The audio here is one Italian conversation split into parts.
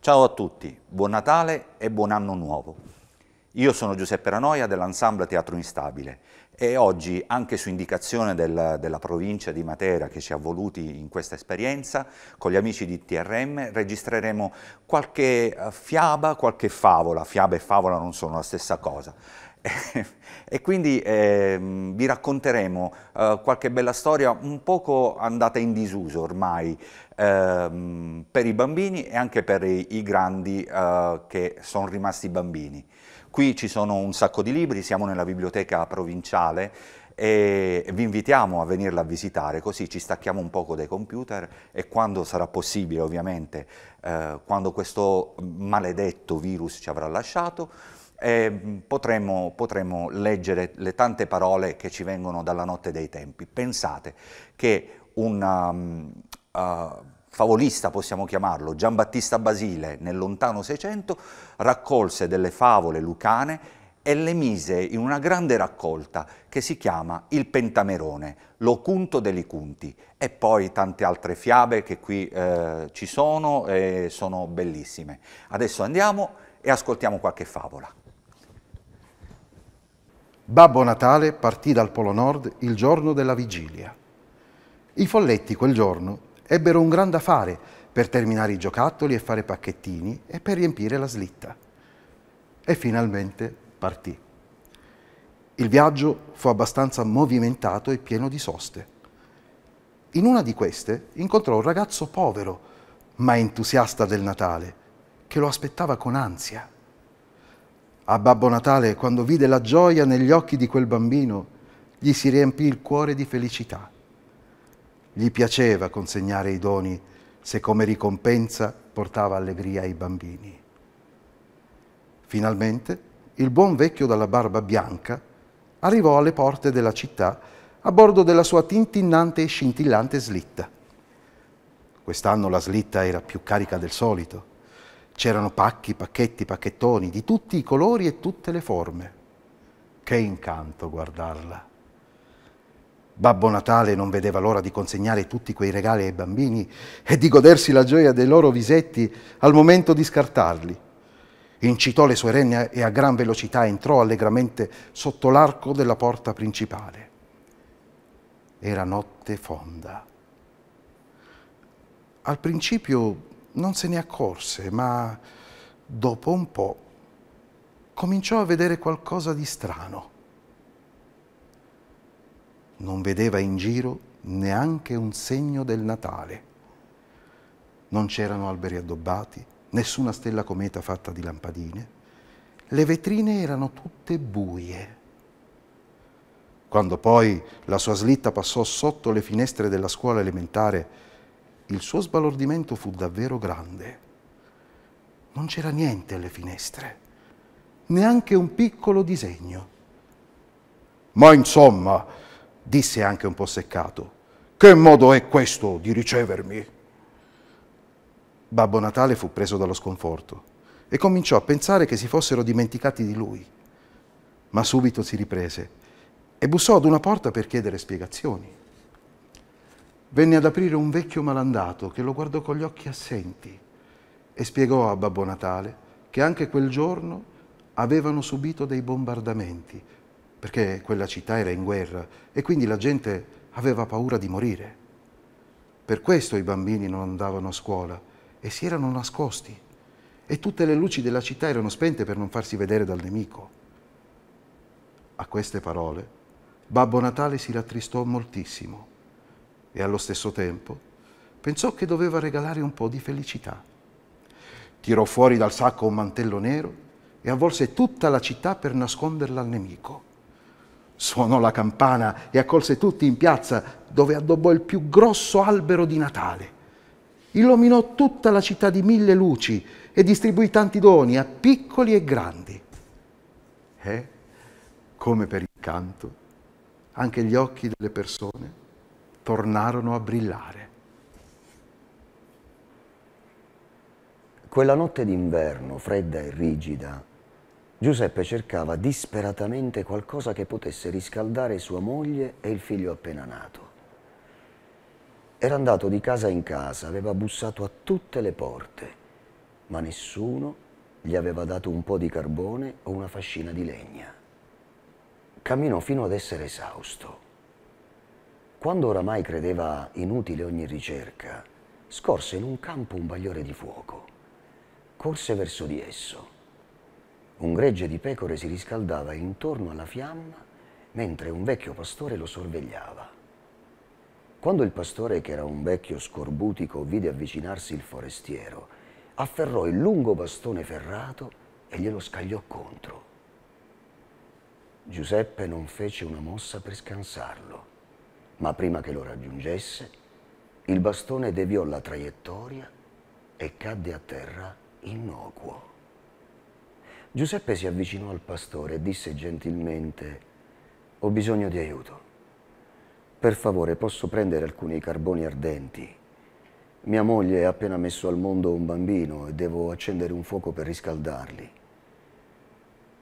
Ciao a tutti, buon Natale e buon anno nuovo. Io sono Giuseppe Ranoia dell'Ensemble Teatro Instabile e oggi, anche su indicazione del, della provincia di Matera che ci ha voluti in questa esperienza, con gli amici di TRM registreremo qualche eh, fiaba, qualche favola. Fiaba e favola non sono la stessa cosa. e quindi eh, vi racconteremo eh, qualche bella storia un poco andata in disuso ormai eh, per i bambini e anche per i, i grandi eh, che sono rimasti bambini. Qui ci sono un sacco di libri, siamo nella biblioteca provinciale e vi invitiamo a venirla a visitare così ci stacchiamo un poco dai computer e quando sarà possibile ovviamente, eh, quando questo maledetto virus ci avrà lasciato, eh, potremo, potremo leggere le tante parole che ci vengono dalla notte dei tempi. Pensate che un... Uh, mm, eh, favolista possiamo chiamarlo, Giambattista Basile, nel lontano Seicento, raccolse delle favole lucane e le mise in una grande raccolta che si chiama Il Pentamerone, Locunto degli Cunti, e poi tante altre fiabe che qui eh, ci sono e sono bellissime. Adesso andiamo e ascoltiamo qualche favola. Babbo Natale partì dal Polo Nord il giorno della vigilia. I folletti quel giorno ebbero un gran da fare per terminare i giocattoli e fare pacchettini e per riempire la slitta. E finalmente partì. Il viaggio fu abbastanza movimentato e pieno di soste. In una di queste incontrò un ragazzo povero, ma entusiasta del Natale, che lo aspettava con ansia. A Babbo Natale, quando vide la gioia negli occhi di quel bambino, gli si riempì il cuore di felicità gli piaceva consegnare i doni se come ricompensa portava allegria ai bambini. Finalmente il buon vecchio dalla barba bianca arrivò alle porte della città a bordo della sua tintinnante e scintillante slitta. Quest'anno la slitta era più carica del solito. C'erano pacchi, pacchetti, pacchettoni di tutti i colori e tutte le forme. Che incanto guardarla! Babbo Natale non vedeva l'ora di consegnare tutti quei regali ai bambini e di godersi la gioia dei loro visetti al momento di scartarli. Incitò le sue renne e a gran velocità entrò allegramente sotto l'arco della porta principale. Era notte fonda. Al principio non se ne accorse, ma dopo un po' cominciò a vedere qualcosa di strano non vedeva in giro neanche un segno del Natale. Non c'erano alberi addobbati, nessuna stella cometa fatta di lampadine. Le vetrine erano tutte buie. Quando poi la sua slitta passò sotto le finestre della scuola elementare, il suo sbalordimento fu davvero grande. Non c'era niente alle finestre, neanche un piccolo disegno. Ma insomma, disse anche un po' seccato, che modo è questo di ricevermi? Babbo Natale fu preso dallo sconforto e cominciò a pensare che si fossero dimenticati di lui, ma subito si riprese e bussò ad una porta per chiedere spiegazioni. Venne ad aprire un vecchio malandato che lo guardò con gli occhi assenti e spiegò a Babbo Natale che anche quel giorno avevano subito dei bombardamenti perché quella città era in guerra e quindi la gente aveva paura di morire. Per questo i bambini non andavano a scuola e si erano nascosti e tutte le luci della città erano spente per non farsi vedere dal nemico. A queste parole Babbo Natale si rattristò moltissimo e allo stesso tempo pensò che doveva regalare un po' di felicità. Tirò fuori dal sacco un mantello nero e avvolse tutta la città per nasconderla al nemico. Suonò la campana e accolse tutti in piazza dove addobbò il più grosso albero di Natale. Illuminò tutta la città di mille luci e distribuì tanti doni a piccoli e grandi. E, come per incanto, anche gli occhi delle persone tornarono a brillare. Quella notte d'inverno, fredda e rigida, Giuseppe cercava disperatamente qualcosa che potesse riscaldare sua moglie e il figlio appena nato. Era andato di casa in casa, aveva bussato a tutte le porte, ma nessuno gli aveva dato un po' di carbone o una fascina di legna. Camminò fino ad essere esausto. Quando oramai credeva inutile ogni ricerca, scorse in un campo un bagliore di fuoco. Corse verso di esso un gregge di pecore si riscaldava intorno alla fiamma mentre un vecchio pastore lo sorvegliava. Quando il pastore, che era un vecchio scorbutico, vide avvicinarsi il forestiero, afferrò il lungo bastone ferrato e glielo scagliò contro. Giuseppe non fece una mossa per scansarlo, ma prima che lo raggiungesse, il bastone deviò la traiettoria e cadde a terra innocuo. Giuseppe si avvicinò al pastore e disse gentilmente, ho bisogno di aiuto. Per favore, posso prendere alcuni carboni ardenti? Mia moglie ha appena messo al mondo un bambino e devo accendere un fuoco per riscaldarli.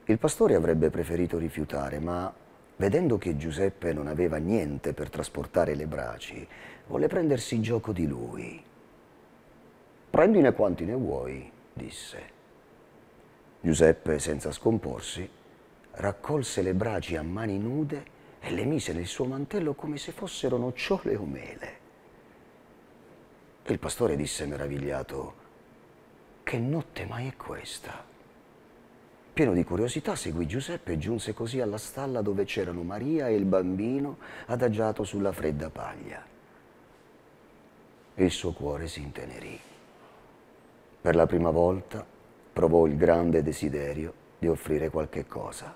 Il pastore avrebbe preferito rifiutare, ma vedendo che Giuseppe non aveva niente per trasportare le braci, volle prendersi gioco di lui. Prendine quanti ne vuoi, disse Giuseppe, senza scomporsi, raccolse le braci a mani nude e le mise nel suo mantello come se fossero nocciole o mele. il pastore disse meravigliato, che notte mai è questa? Pieno di curiosità seguì Giuseppe e giunse così alla stalla dove c'erano Maria e il bambino adagiato sulla fredda paglia. Il suo cuore si intenerì. Per la prima volta provò il grande desiderio di offrire qualche cosa.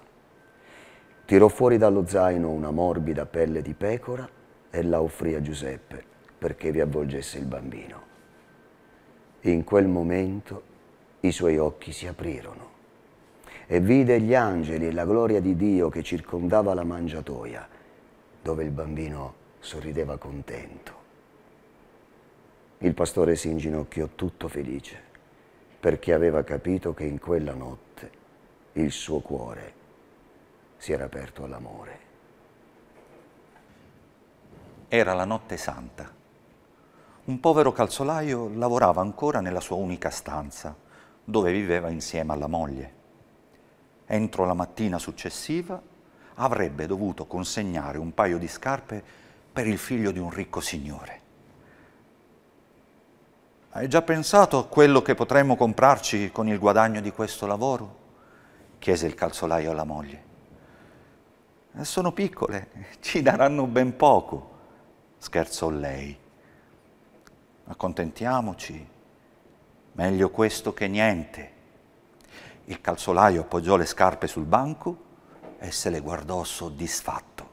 Tirò fuori dallo zaino una morbida pelle di pecora e la offrì a Giuseppe perché vi avvolgesse il bambino. In quel momento i suoi occhi si aprirono e vide gli angeli e la gloria di Dio che circondava la mangiatoia, dove il bambino sorrideva contento. Il pastore si inginocchiò tutto felice perché aveva capito che in quella notte il suo cuore si era aperto all'amore. Era la notte santa. Un povero calzolaio lavorava ancora nella sua unica stanza, dove viveva insieme alla moglie. Entro la mattina successiva avrebbe dovuto consegnare un paio di scarpe per il figlio di un ricco signore. Hai già pensato a quello che potremmo comprarci con il guadagno di questo lavoro? chiese il calzolaio alla moglie. Eh, sono piccole, ci daranno ben poco, scherzò lei. Accontentiamoci, meglio questo che niente. Il calzolaio appoggiò le scarpe sul banco e se le guardò soddisfatto.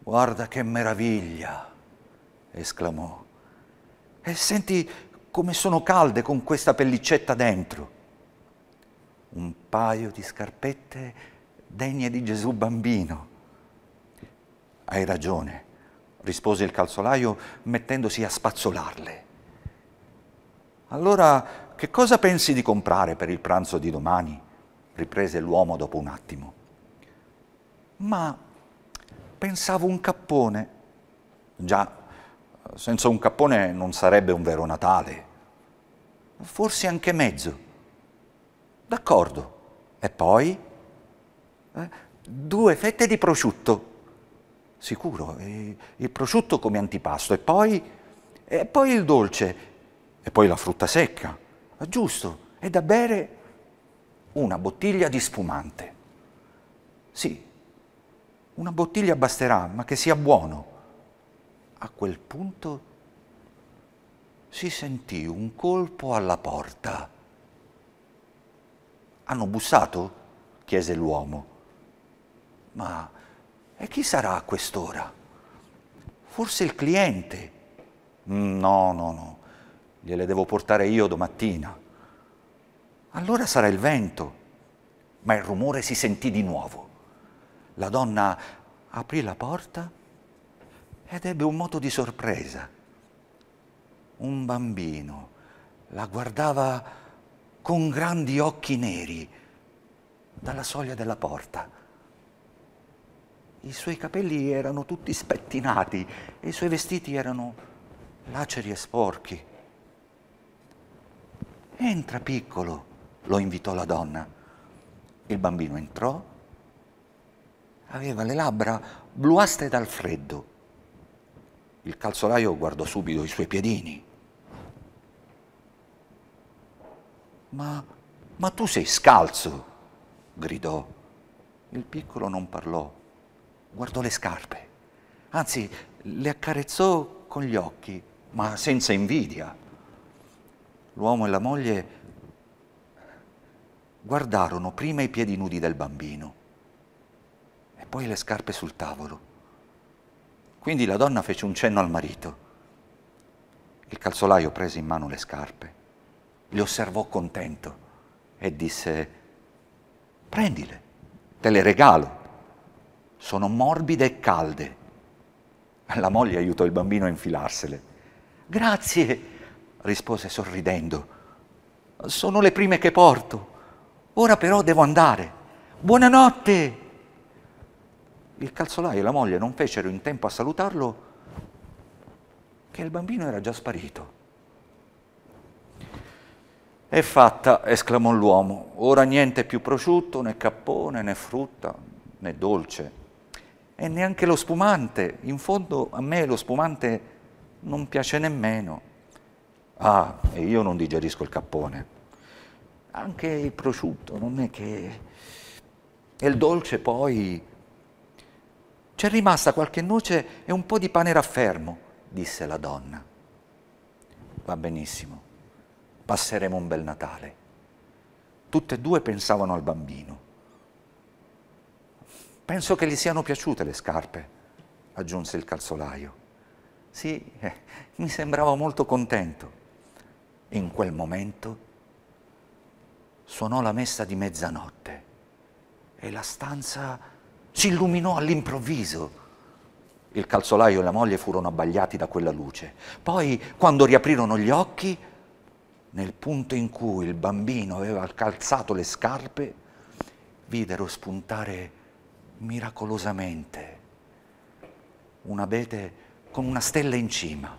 Guarda che meraviglia, esclamò e senti come sono calde con questa pellicetta dentro. Un paio di scarpette degne di Gesù bambino. Hai ragione, rispose il calzolaio mettendosi a spazzolarle. Allora, che cosa pensi di comprare per il pranzo di domani? riprese l'uomo dopo un attimo. Ma pensavo un cappone. Già, senza un cappone non sarebbe un vero Natale. Forse anche mezzo. D'accordo. E poi? Eh, due fette di prosciutto. Sicuro, e, eh, il prosciutto come antipasto. E poi, e poi il dolce. E poi la frutta secca. Eh, giusto. E da bere una bottiglia di spumante. Sì, una bottiglia basterà, ma che sia buono a quel punto si sentì un colpo alla porta. Hanno bussato? chiese l'uomo. Ma e chi sarà a quest'ora? Forse il cliente. No, no, no, gliele devo portare io domattina. Allora sarà il vento. Ma il rumore si sentì di nuovo. La donna aprì la porta ed ebbe un moto di sorpresa. Un bambino la guardava con grandi occhi neri dalla soglia della porta. I suoi capelli erano tutti spettinati e i suoi vestiti erano laceri e sporchi. Entra piccolo, lo invitò la donna. Il bambino entrò, aveva le labbra bluastre dal freddo il calzolaio guardò subito i suoi piedini. Ma, ma tu sei scalzo, gridò. Il piccolo non parlò, guardò le scarpe, anzi le accarezzò con gli occhi, ma senza invidia. L'uomo e la moglie guardarono prima i piedi nudi del bambino e poi le scarpe sul tavolo. Quindi la donna fece un cenno al marito. Il calzolaio prese in mano le scarpe, le osservò contento e disse, prendile, te le regalo, sono morbide e calde. La moglie aiutò il bambino a infilarsele. Grazie, rispose sorridendo. Sono le prime che porto. Ora però devo andare. Buonanotte il calzolaio e la moglie non fecero in tempo a salutarlo che il bambino era già sparito. È fatta, esclamò l'uomo, ora niente più prosciutto, né cappone, né frutta, né dolce, e neanche lo spumante, in fondo a me lo spumante non piace nemmeno. Ah, e io non digerisco il cappone. Anche il prosciutto, non è che... E il dolce poi c'è rimasta qualche noce e un po' di pane raffermo, disse la donna. Va benissimo, passeremo un bel Natale. Tutte e due pensavano al bambino. Penso che gli siano piaciute le scarpe, aggiunse il calzolaio. Sì, eh, mi sembrava molto contento. In quel momento suonò la messa di mezzanotte e la stanza si illuminò all'improvviso. Il calzolaio e la moglie furono abbagliati da quella luce. Poi, quando riaprirono gli occhi, nel punto in cui il bambino aveva calzato le scarpe, videro spuntare miracolosamente un abete con una stella in cima.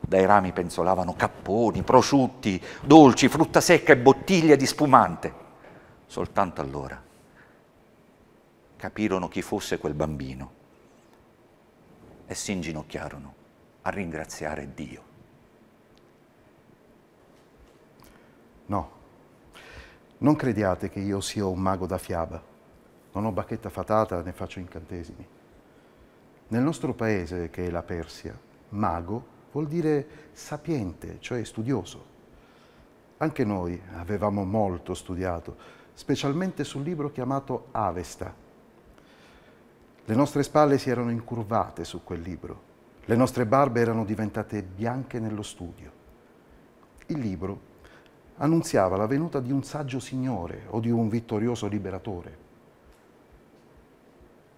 Dai rami penzolavano capponi, prosciutti, dolci, frutta secca e bottiglie di spumante. Soltanto allora capirono chi fosse quel bambino e si inginocchiarono a ringraziare Dio. No, non crediate che io sia un mago da fiaba, non ho bacchetta fatata né faccio incantesimi. Nel nostro paese, che è la Persia, mago vuol dire sapiente, cioè studioso. Anche noi avevamo molto studiato, specialmente sul libro chiamato Avesta, le nostre spalle si erano incurvate su quel libro, le nostre barbe erano diventate bianche nello studio. Il libro annunziava la venuta di un saggio signore o di un vittorioso liberatore.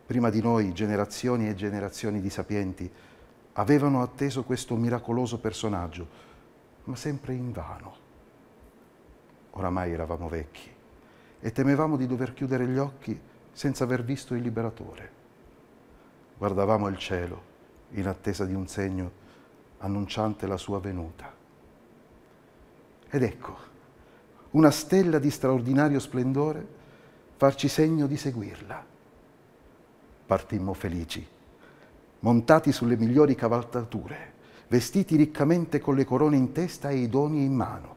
Prima di noi generazioni e generazioni di sapienti avevano atteso questo miracoloso personaggio, ma sempre in vano. Oramai eravamo vecchi e temevamo di dover chiudere gli occhi senza aver visto il liberatore guardavamo il cielo in attesa di un segno annunciante la sua venuta. Ed ecco, una stella di straordinario splendore farci segno di seguirla. Partimmo felici, montati sulle migliori cavalcature, vestiti riccamente con le corone in testa e i doni in mano.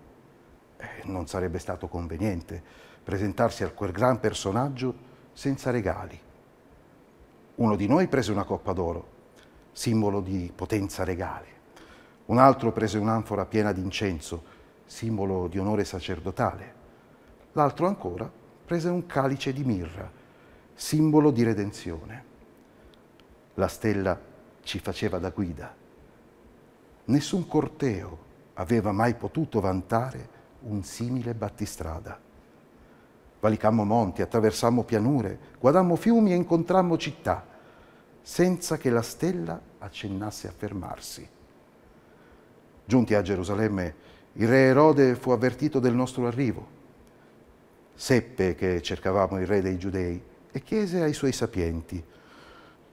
Eh, non sarebbe stato conveniente presentarsi a quel gran personaggio senza regali uno di noi prese una coppa d'oro, simbolo di potenza regale. Un altro prese un'anfora piena di incenso, simbolo di onore sacerdotale. L'altro ancora prese un calice di mirra, simbolo di redenzione. La stella ci faceva da guida. Nessun corteo aveva mai potuto vantare un simile battistrada. Valicammo monti, attraversammo pianure, guadammo fiumi e incontrammo città, senza che la stella accennasse a fermarsi. Giunti a Gerusalemme, il re Erode fu avvertito del nostro arrivo. Seppe che cercavamo il re dei giudei e chiese ai suoi sapienti,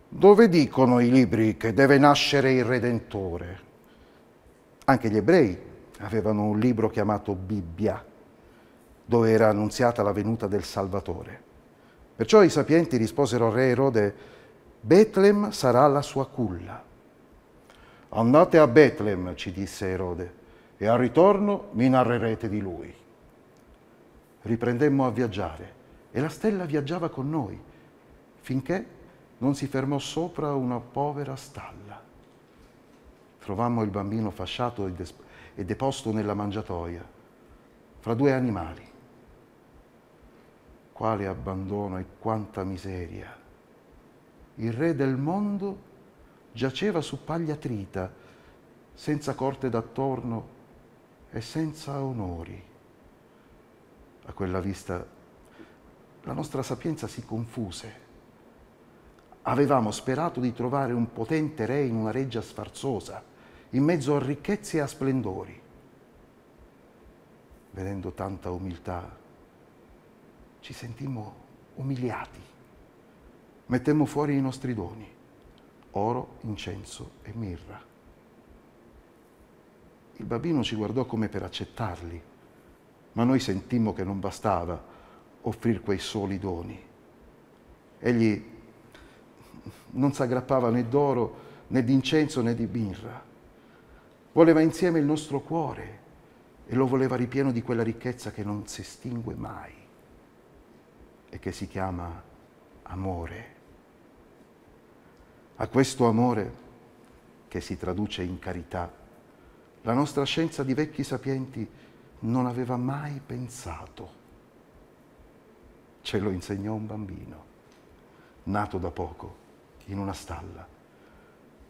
dove dicono i libri che deve nascere il Redentore? Anche gli ebrei avevano un libro chiamato Bibbia dove era annunziata la venuta del Salvatore. Perciò i sapienti risposero al re Erode, Betlem sarà la sua culla. Andate a Betlem, ci disse Erode, e al ritorno mi narrerete di lui. Riprendemmo a viaggiare e la stella viaggiava con noi, finché non si fermò sopra una povera stalla. Trovammo il bambino fasciato e deposto nella mangiatoia, fra due animali quale abbandono e quanta miseria. Il re del mondo giaceva su paglia trita, senza corte d'attorno e senza onori. A quella vista la nostra sapienza si confuse. Avevamo sperato di trovare un potente re in una reggia sfarzosa, in mezzo a ricchezze e a splendori. Vedendo tanta umiltà, ci sentimmo umiliati, mettemmo fuori i nostri doni, oro, incenso e mirra. Il bambino ci guardò come per accettarli, ma noi sentimmo che non bastava offrire quei soli doni. Egli non si aggrappava né d'oro, né d'incenso, né di mirra. Voleva insieme il nostro cuore e lo voleva ripieno di quella ricchezza che non si estingue mai e che si chiama amore. A questo amore, che si traduce in carità, la nostra scienza di vecchi sapienti non aveva mai pensato. Ce lo insegnò un bambino, nato da poco, in una stalla,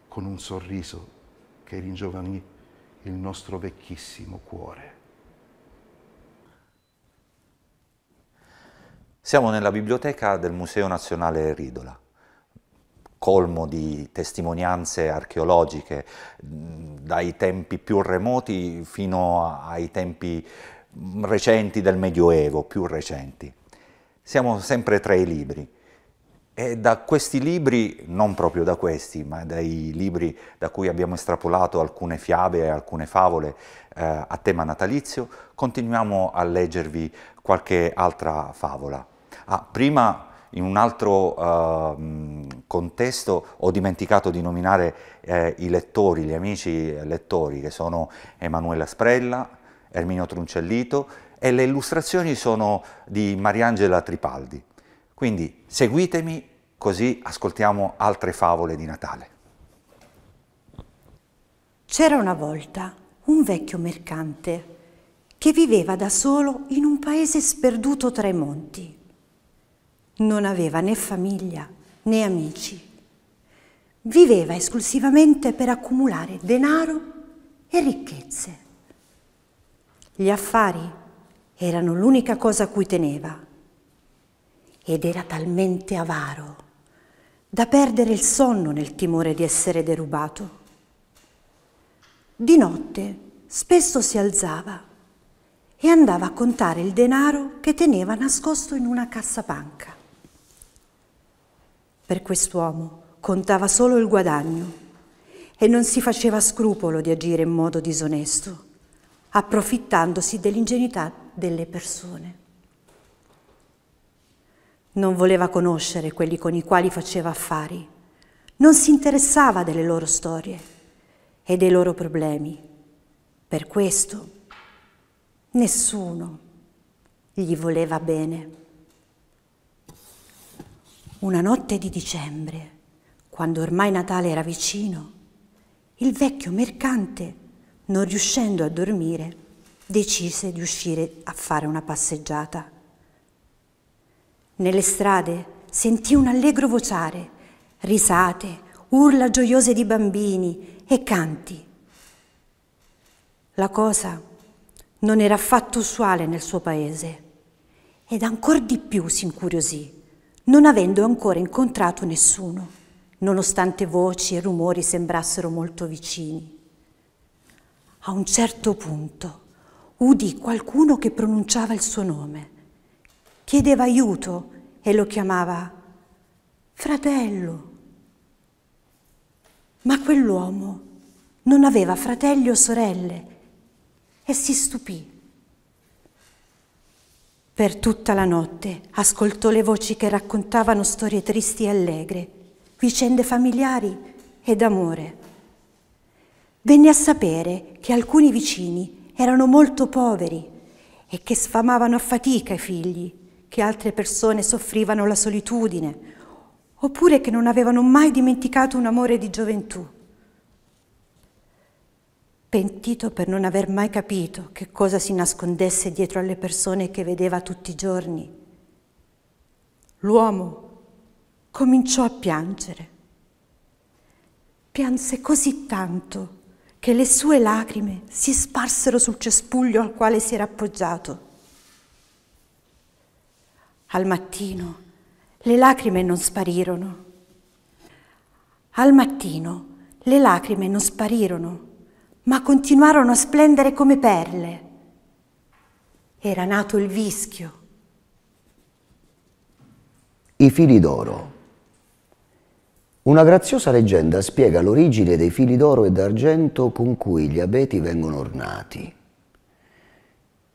con un sorriso che ringiovanì il nostro vecchissimo cuore. Siamo nella biblioteca del Museo Nazionale Ridola, colmo di testimonianze archeologiche dai tempi più remoti fino ai tempi recenti del Medioevo, più recenti. Siamo sempre tra i libri. E da questi libri, non proprio da questi, ma dai libri da cui abbiamo estrapolato alcune fiabe e alcune favole eh, a tema natalizio, continuiamo a leggervi qualche altra favola. Ah, prima in un altro uh, contesto ho dimenticato di nominare eh, i lettori, gli amici eh, lettori che sono Emanuela Sprella, Erminio Truncellito e le illustrazioni sono di Mariangela Tripaldi. Quindi seguitemi così ascoltiamo altre favole di Natale. C'era una volta un vecchio mercante che viveva da solo in un paese sperduto tra i monti non aveva né famiglia né amici. Viveva esclusivamente per accumulare denaro e ricchezze. Gli affari erano l'unica cosa a cui teneva ed era talmente avaro da perdere il sonno nel timore di essere derubato. Di notte spesso si alzava e andava a contare il denaro che teneva nascosto in una cassapanca. Per quest'uomo contava solo il guadagno e non si faceva scrupolo di agire in modo disonesto, approfittandosi dell'ingenuità delle persone. Non voleva conoscere quelli con i quali faceva affari, non si interessava delle loro storie e dei loro problemi. Per questo nessuno gli voleva bene. Una notte di dicembre, quando ormai Natale era vicino, il vecchio mercante, non riuscendo a dormire, decise di uscire a fare una passeggiata. Nelle strade sentì un allegro vociare, risate, urla gioiose di bambini e canti. La cosa non era affatto usuale nel suo paese ed ancor di più si incuriosì non avendo ancora incontrato nessuno, nonostante voci e rumori sembrassero molto vicini. A un certo punto udì qualcuno che pronunciava il suo nome, chiedeva aiuto e lo chiamava fratello. Ma quell'uomo non aveva fratelli o sorelle e si stupì per tutta la notte ascoltò le voci che raccontavano storie tristi e allegre, vicende familiari e d'amore. Venne a sapere che alcuni vicini erano molto poveri e che sfamavano a fatica i figli, che altre persone soffrivano la solitudine, oppure che non avevano mai dimenticato un amore di gioventù pentito per non aver mai capito che cosa si nascondesse dietro alle persone che vedeva tutti i giorni. L'uomo cominciò a piangere. Pianse così tanto che le sue lacrime si sparsero sul cespuglio al quale si era appoggiato. Al mattino le lacrime non sparirono. Al mattino le lacrime non sparirono ma continuarono a splendere come perle. Era nato il vischio. I fili d'oro. Una graziosa leggenda spiega l'origine dei fili d'oro e d'argento con cui gli abeti vengono ornati.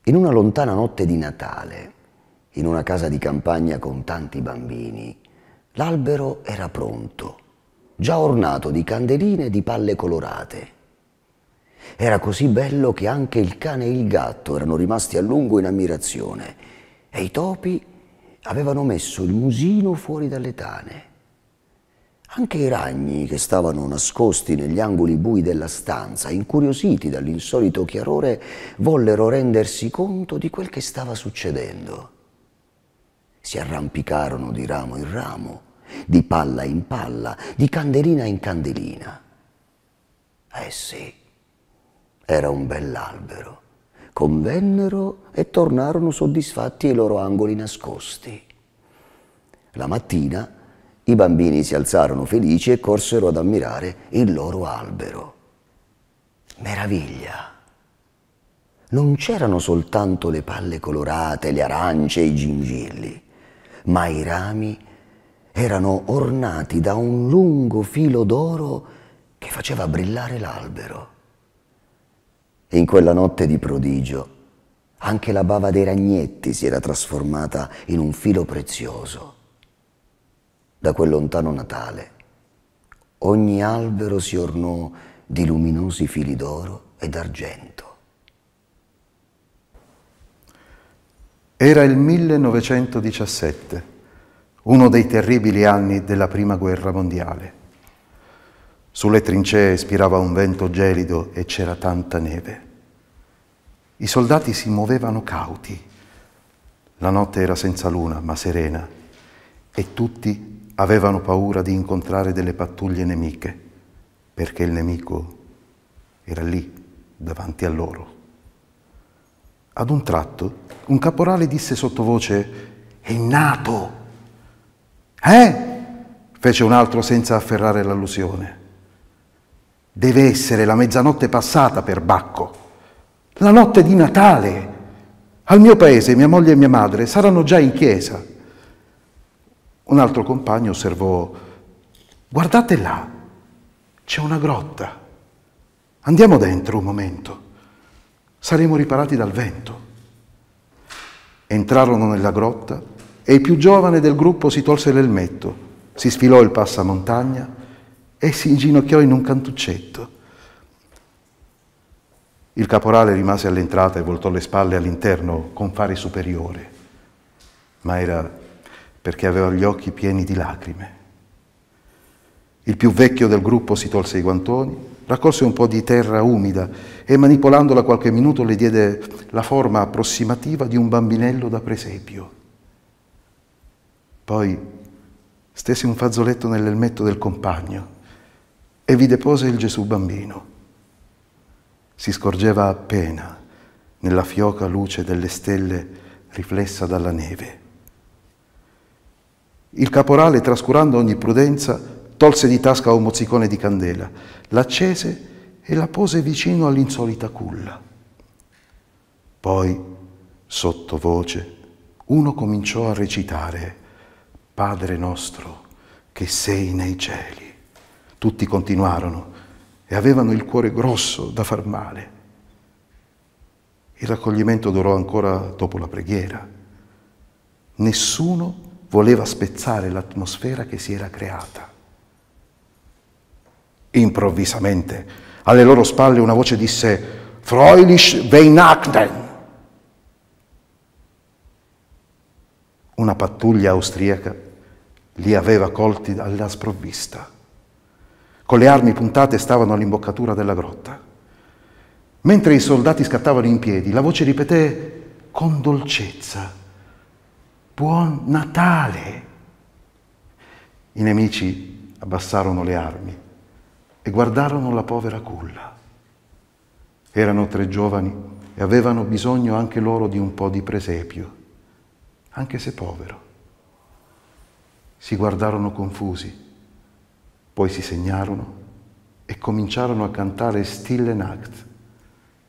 In una lontana notte di Natale, in una casa di campagna con tanti bambini, l'albero era pronto, già ornato di candeline e di palle colorate. Era così bello che anche il cane e il gatto erano rimasti a lungo in ammirazione e i topi avevano messo il musino fuori dalle tane. Anche i ragni, che stavano nascosti negli angoli bui della stanza, incuriositi dall'insolito chiarore, vollero rendersi conto di quel che stava succedendo. Si arrampicarono di ramo in ramo, di palla in palla, di candelina in candelina. Eh sì, era un bell'albero. Convennero e tornarono soddisfatti ai loro angoli nascosti. La mattina i bambini si alzarono felici e corsero ad ammirare il loro albero. Meraviglia! Non c'erano soltanto le palle colorate, le arance e i gingilli, ma i rami erano ornati da un lungo filo d'oro che faceva brillare l'albero. E in quella notte di prodigio anche la bava dei ragnetti si era trasformata in un filo prezioso. Da quel lontano Natale ogni albero si ornò di luminosi fili d'oro e d'argento. Era il 1917, uno dei terribili anni della Prima Guerra Mondiale. Sulle trincee spirava un vento gelido e c'era tanta neve. I soldati si muovevano cauti. La notte era senza luna, ma serena, e tutti avevano paura di incontrare delle pattuglie nemiche, perché il nemico era lì, davanti a loro. Ad un tratto, un caporale disse sottovoce, è nato! Eh? fece un altro senza afferrare l'allusione. Deve essere la mezzanotte passata per Bacco, la notte di Natale. Al mio paese mia moglie e mia madre saranno già in chiesa. Un altro compagno osservò, guardate là, c'è una grotta. Andiamo dentro un momento, saremo riparati dal vento. Entrarono nella grotta e il più giovane del gruppo si tolse l'elmetto, si sfilò il passamontagna e si inginocchiò in un cantuccetto. Il caporale rimase all'entrata e voltò le spalle all'interno con fare superiore, ma era perché aveva gli occhi pieni di lacrime. Il più vecchio del gruppo si tolse i guantoni, raccolse un po' di terra umida e manipolandola qualche minuto le diede la forma approssimativa di un bambinello da presepio. Poi stese un fazzoletto nell'elmetto del compagno e vi depose il Gesù bambino. Si scorgeva appena nella fioca luce delle stelle riflessa dalla neve. Il caporale, trascurando ogni prudenza, tolse di tasca un mozzicone di candela, l'accese e la pose vicino all'insolita culla. Poi, sottovoce, uno cominciò a recitare Padre nostro che sei nei cieli. Tutti continuarono e avevano il cuore grosso da far male. Il raccoglimento durò ancora dopo la preghiera. Nessuno voleva spezzare l'atmosfera che si era creata. Improvvisamente, alle loro spalle una voce disse Freulich Weihnachten. Una pattuglia austriaca li aveva colti alla sprovvista. Con le armi puntate stavano all'imboccatura della grotta. Mentre i soldati scattavano in piedi, la voce ripeté con dolcezza, Buon Natale! I nemici abbassarono le armi e guardarono la povera culla. Erano tre giovani e avevano bisogno anche loro di un po' di presepio, anche se povero. Si guardarono confusi poi si segnarono e cominciarono a cantare Stille Nacht,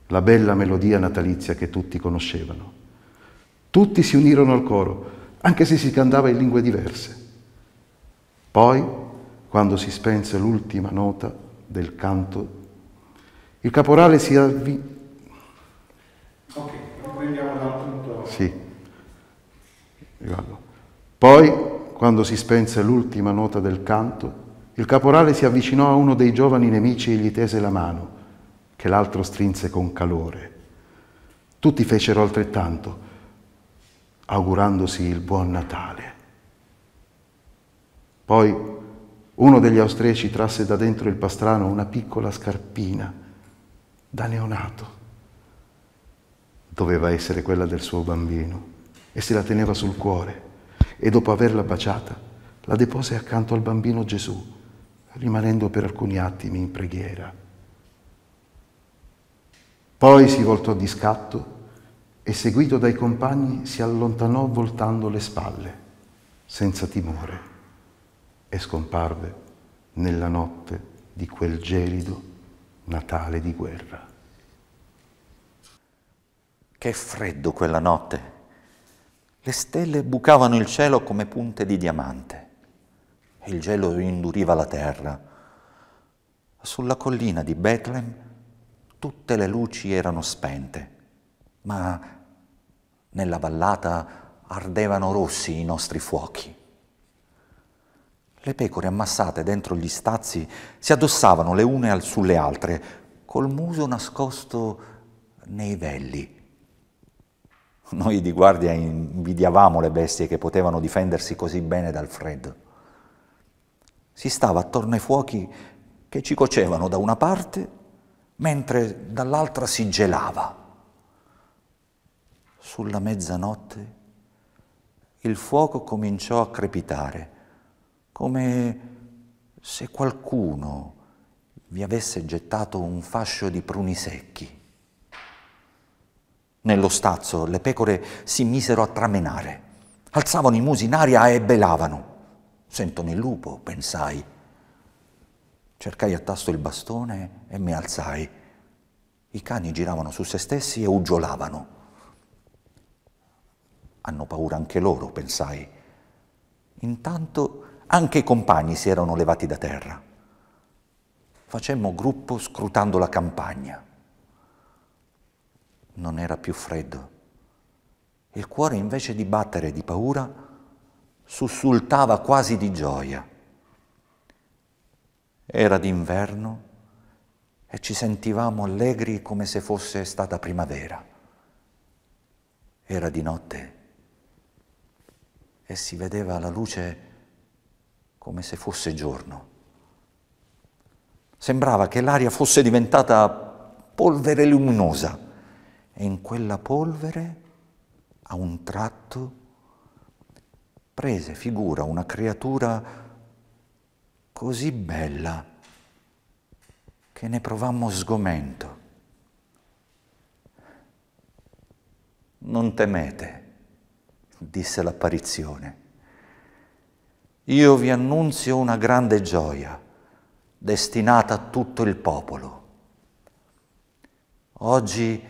la bella melodia natalizia che tutti conoscevano. Tutti si unirono al coro, anche se si cantava in lingue diverse. Poi, quando si spense l'ultima nota del canto, il caporale si avvicinò Ok, riprendiamo dal punto. Sì. Poi, quando si spense l'ultima nota del canto, il caporale si avvicinò a uno dei giovani nemici e gli tese la mano, che l'altro strinse con calore. Tutti fecero altrettanto, augurandosi il buon Natale. Poi uno degli austrieci trasse da dentro il pastrano una piccola scarpina da neonato. Doveva essere quella del suo bambino e se la teneva sul cuore e dopo averla baciata la depose accanto al bambino Gesù rimanendo per alcuni attimi in preghiera. Poi si voltò di scatto e seguito dai compagni si allontanò voltando le spalle, senza timore, e scomparve nella notte di quel gelido Natale di guerra. Che freddo quella notte! Le stelle bucavano il cielo come punte di diamante e il gelo induriva la terra. Sulla collina di Bethlehem tutte le luci erano spente, ma nella vallata ardevano rossi i nostri fuochi. Le pecore ammassate dentro gli stazzi si addossavano le une sulle altre, col muso nascosto nei velli. Noi di guardia invidiavamo le bestie che potevano difendersi così bene dal freddo. Si stava attorno ai fuochi che ci cocevano da una parte, mentre dall'altra si gelava. Sulla mezzanotte il fuoco cominciò a crepitare, come se qualcuno vi avesse gettato un fascio di pruni secchi. Nello stazzo le pecore si misero a tramenare, alzavano i musi in aria e belavano. Sentono il lupo, pensai. Cercai a tasto il bastone e mi alzai. I cani giravano su se stessi e uggiolavano. Hanno paura anche loro, pensai. Intanto anche i compagni si erano levati da terra. Facemmo gruppo scrutando la campagna. Non era più freddo. Il cuore invece di battere di paura sussultava quasi di gioia. Era d'inverno e ci sentivamo allegri come se fosse stata primavera. Era di notte e si vedeva la luce come se fosse giorno. Sembrava che l'aria fosse diventata polvere luminosa e in quella polvere, a un tratto, prese figura una creatura così bella che ne provammo sgomento. Non temete, disse l'apparizione. Io vi annunzio una grande gioia destinata a tutto il popolo. Oggi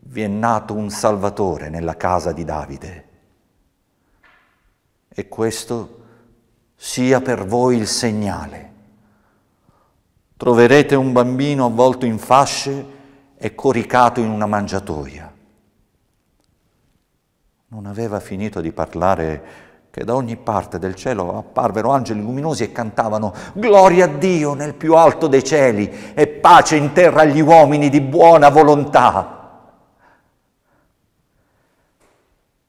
vi è nato un Salvatore nella casa di Davide e questo sia per voi il segnale. Troverete un bambino avvolto in fasce e coricato in una mangiatoia. Non aveva finito di parlare che da ogni parte del cielo apparvero angeli luminosi e cantavano Gloria a Dio nel più alto dei cieli e pace in terra agli uomini di buona volontà.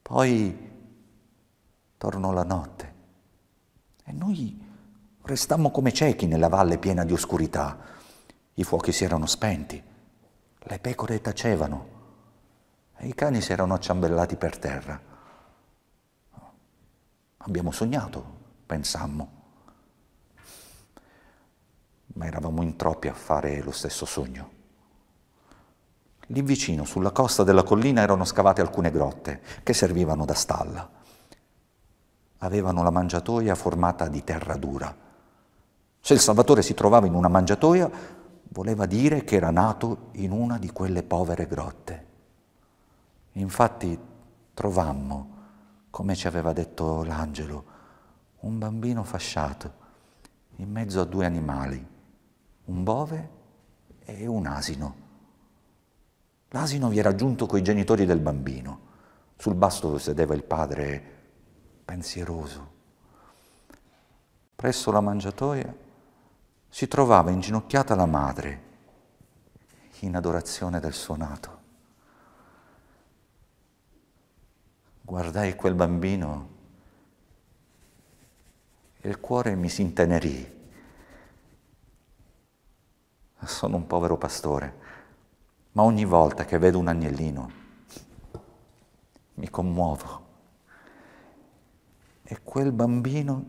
Poi tornò la notte e noi restammo come ciechi nella valle piena di oscurità. I fuochi si erano spenti, le pecore tacevano e i cani si erano acciambellati per terra. Abbiamo sognato, pensammo. Ma eravamo in troppi a fare lo stesso sogno. Lì vicino, sulla costa della collina, erano scavate alcune grotte che servivano da stalla avevano la mangiatoia formata di terra dura. Se il Salvatore si trovava in una mangiatoia, voleva dire che era nato in una di quelle povere grotte. Infatti trovammo, come ci aveva detto l'angelo, un bambino fasciato in mezzo a due animali, un bove e un asino. L'asino vi era giunto coi genitori del bambino. Sul basto sedeva il padre pensieroso. Presso la mangiatoia si trovava inginocchiata la madre in adorazione del suo nato. Guardai quel bambino e il cuore mi si intenerì. Sono un povero pastore, ma ogni volta che vedo un agnellino mi commuovo. E quel bambino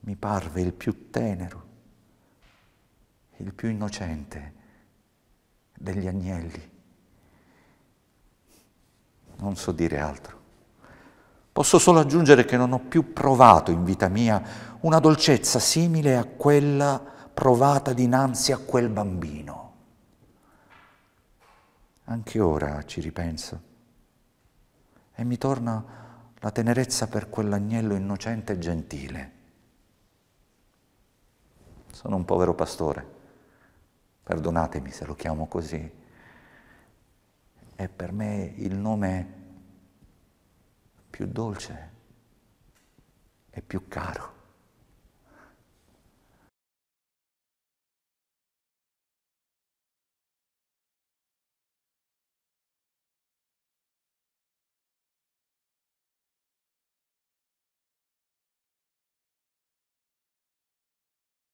mi parve il più tenero, il più innocente degli agnelli. Non so dire altro. Posso solo aggiungere che non ho più provato in vita mia una dolcezza simile a quella provata dinanzi a quel bambino. Anche ora ci ripenso e mi torna la tenerezza per quell'agnello innocente e gentile. Sono un povero pastore, perdonatemi se lo chiamo così, è per me il nome più dolce e più caro.